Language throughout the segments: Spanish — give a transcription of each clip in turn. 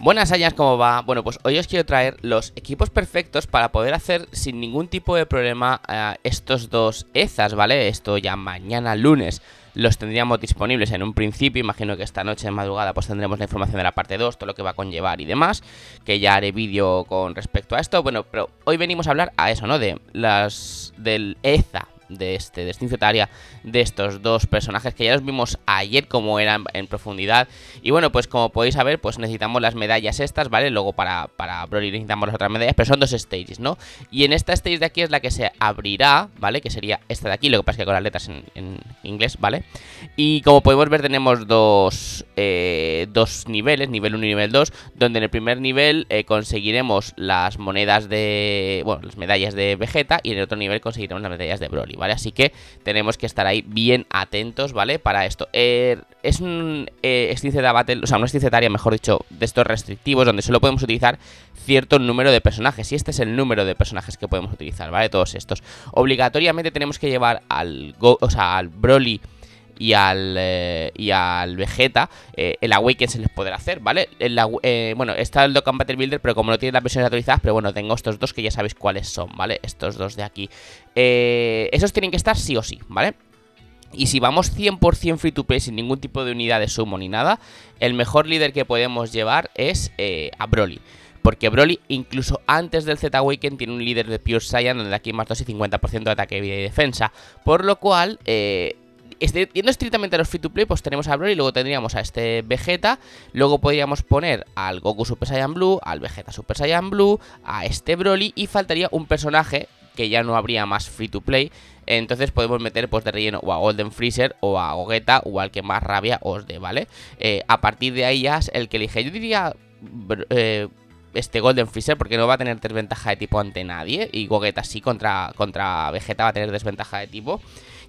Buenas años, ¿cómo va? Bueno, pues hoy os quiero traer los equipos perfectos para poder hacer sin ningún tipo de problema eh, estos dos EZAs, ¿vale? Esto ya mañana lunes los tendríamos disponibles en un principio, imagino que esta noche de madrugada pues tendremos la información de la parte 2, todo lo que va a conllevar y demás, que ya haré vídeo con respecto a esto, bueno, pero hoy venimos a hablar a eso, ¿no? De las... del EZA, de este Destino Etaria, de estos dos personajes que ya los vimos ayer como eran en profundidad. Y bueno, pues como podéis saber, pues necesitamos las medallas estas, ¿vale? Luego para, para Broly necesitamos las otras medallas, pero son dos stages, ¿no? Y en esta stage de aquí es la que se abrirá, ¿vale? Que sería esta de aquí, lo que pasa es que con las letras en, inglés, ¿vale? Y como podemos ver tenemos dos, eh, niveles, nivel 1 y nivel 2, donde en el primer nivel eh, conseguiremos las monedas de... bueno, las medallas de Vegeta y en el otro nivel conseguiremos las medallas de Broly, ¿vale? Así que tenemos que estar ahí bien atentos, ¿vale? Para esto. Eh, es un eh, de battle, o sea, una estincetaria, mejor dicho, de estos restrictivos, donde solo podemos utilizar cierto número de personajes. Y este es el número de personajes que podemos utilizar, ¿vale? Todos estos. Obligatoriamente tenemos que llevar al, o sea, al Broly y al, eh, y al Vegeta, eh, el Awaken se les podrá hacer, ¿vale? Eh, bueno, está el and Battle Builder, pero como no tiene las versiones actualizadas, pero bueno, tengo estos dos que ya sabéis cuáles son, ¿vale? Estos dos de aquí. esos tienen que estar sí o sí, ¿vale? Y si vamos 100% free to play sin ningún tipo de unidad de sumo ni nada, el mejor líder que podemos llevar es a Broly. Porque Broly, incluso antes del Z Awaken, tiene un líder de Pure Saiyan donde aquí más 2 y 50% de ataque, vida y defensa. Por lo cual, eh, este, yendo estrictamente a los free to play, pues tenemos a Broly, luego tendríamos a este Vegeta, luego podríamos poner al Goku Super Saiyan Blue, al Vegeta Super Saiyan Blue, a este Broly y faltaría un personaje que ya no habría más free to play. Entonces podemos meter pues de relleno o a Golden Freezer o a Gogeta o al que más rabia os dé, ¿vale? Eh, a partir de ahí ya es el que elige. Yo diría... Eh, este Golden Freezer porque no va a tener desventaja de tipo ante nadie. Y Gogeta sí contra, contra Vegeta va a tener desventaja de tipo.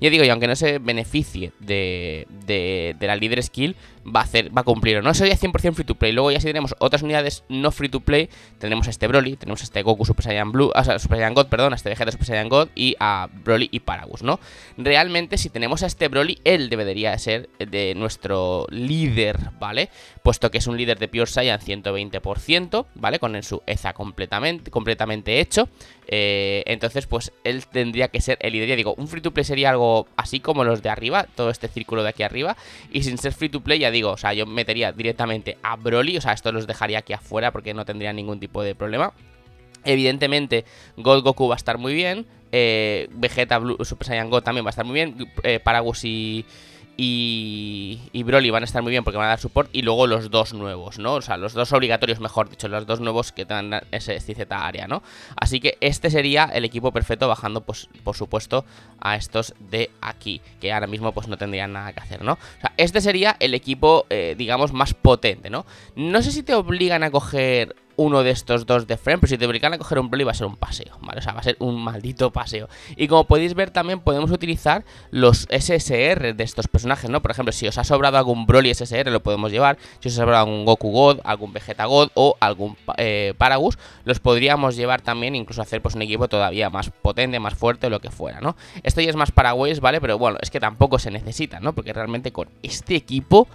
Yo digo, y aunque no se beneficie de, de la líder skill, va a, hacer, va a cumplir o no. Eso 100% free to play. Luego ya si tenemos otras unidades no free to play, tenemos a este Broly, tenemos a este Goku Super Saiyan Blue, o sea, Super Saiyan God, perdón, a este Vegeta Super Saiyan God y a Broly y Paragus, ¿no? Realmente si tenemos a este Broly, él debería ser de nuestro líder, ¿vale? Puesto que es un líder de Pure Saiyan 120%, ¿vale? Con su EZA completamente, completamente hecho. Eh, entonces, pues él tendría que ser el líder. Ya digo, un free to play sería algo así como los de arriba, todo este círculo de aquí arriba. Y sin ser free to play, ya digo, o sea, yo metería directamente a Broly, o sea, esto los dejaría aquí afuera porque no tendría ningún tipo de problema. Evidentemente, God Goku va a estar muy bien. Eh, Vegeta Super Saiyan God también va a estar muy bien. Eh, Paragus y, y, y, Broly van a estar muy bien porque van a dar support. Y luego los dos nuevos, ¿no? O sea, los dos obligatorios, mejor dicho, los dos nuevos que dan ese CZ área, ¿no? Así que este sería el equipo perfecto bajando, pues, por supuesto, a estos de aquí. Que ahora mismo, pues, no tendrían nada que hacer, ¿no? O sea, este sería el equipo, eh, digamos, más potente, ¿no? No sé si te obligan a coger uno de estos dos de frame, pero si te obligan a coger un Broly va a ser un paseo, ¿vale? O sea, va a ser un maldito paseo. Y como podéis ver también podemos utilizar los SSR de estos personajes, ¿no? Por ejemplo, si os ha sobrado algún Broly SSR lo podemos llevar, si os ha sobrado algún Goku God, algún Vegeta God o algún eh, Paragus, los podríamos llevar también, incluso hacer pues un equipo todavía más potente, más fuerte o lo que fuera, ¿no? Esto ya es más Paraguays, ¿vale? Pero bueno, es que tampoco se necesita, ¿no? Porque realmente con este equipo...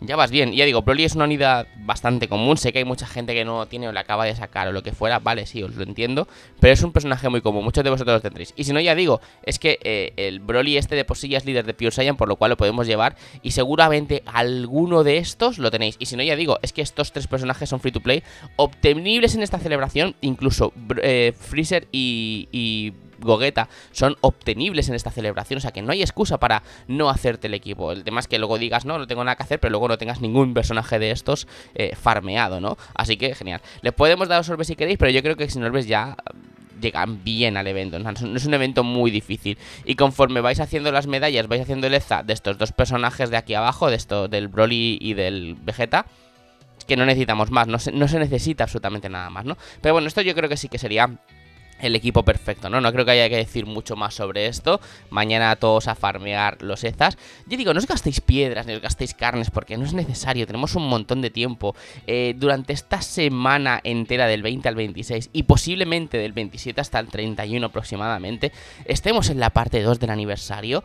Ya vas bien. Ya digo, Broly es una unidad bastante común. Sé que hay mucha gente que no tiene o la acaba de sacar o lo que fuera. Vale, sí, os lo entiendo. Pero es un personaje muy común. Muchos de vosotros lo tendréis. Y si no, ya digo, es que eh, el Broly este de por es líder de Pure Saiyan, por lo cual lo podemos llevar. Y seguramente alguno de estos lo tenéis. Y si no, ya digo, es que estos tres personajes son free to play. Obtenibles en esta celebración. Incluso eh, Freezer y, y Gogeta son obtenibles en esta celebración, o sea que no hay excusa para no hacerte el equipo. El tema es que luego digas, no, no tengo nada que hacer, pero luego no tengas ningún personaje de estos eh, farmeado, ¿no? Así que genial. Les podemos dar orbes si queréis, pero yo creo que sin orbes ya mm, llegan bien al evento. No es un evento muy difícil. Y conforme vais haciendo las medallas, vais haciendo el EZA de estos dos personajes de aquí abajo, de esto, del Broly y del Vegeta. Que no necesitamos más, no se necesita absolutamente nada más, ¿no? Pero bueno, esto yo creo que sí que sería el equipo perfecto, ¿no? No creo que haya que decir mucho más sobre esto. Mañana todos a farmear los ezas. Yo digo, no os gastéis piedras ni os gastéis carnes porque no es necesario. Tenemos un montón de tiempo. Eh, durante esta semana entera del 20 al 26 y posiblemente del 27 hasta el 31 aproximadamente, estemos en la parte 2 del aniversario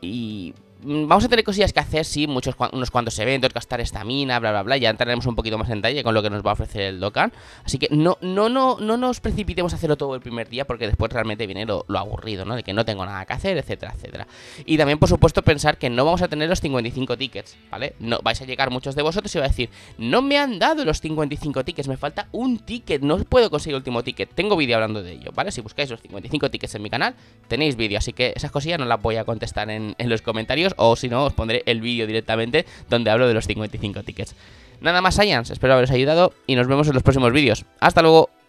y Mm, vamos a tener cosillas que hacer, sí, muchos, unos cuantos eventos, gastar estamina, bla, bla, bla. Ya entraremos un poquito más en detalle con lo que nos va a ofrecer el Dokkan. Así que no, no, no, no nos precipitemos a hacerlo todo el primer día porque después realmente viene lo, aburrido, ¿no? De que no tengo nada que hacer, etcétera, etcétera. Y también, por supuesto, pensar que no vamos a tener los 55 tickets, ¿vale? No, vais a llegar muchos de vosotros y va a decir, no me han dado los 55 tickets, me falta un ticket, no puedo conseguir el último ticket. Tengo vídeo hablando de ello, ¿vale? Si buscáis los 55 tickets en mi canal, tenéis vídeo, así que esas cosillas no las voy a contestar en los comentarios o si no os pondré el vídeo directamente donde hablo de los 55 tickets. Nada más Science, espero haberos ayudado y nos vemos en los próximos vídeos. ¡Hasta luego!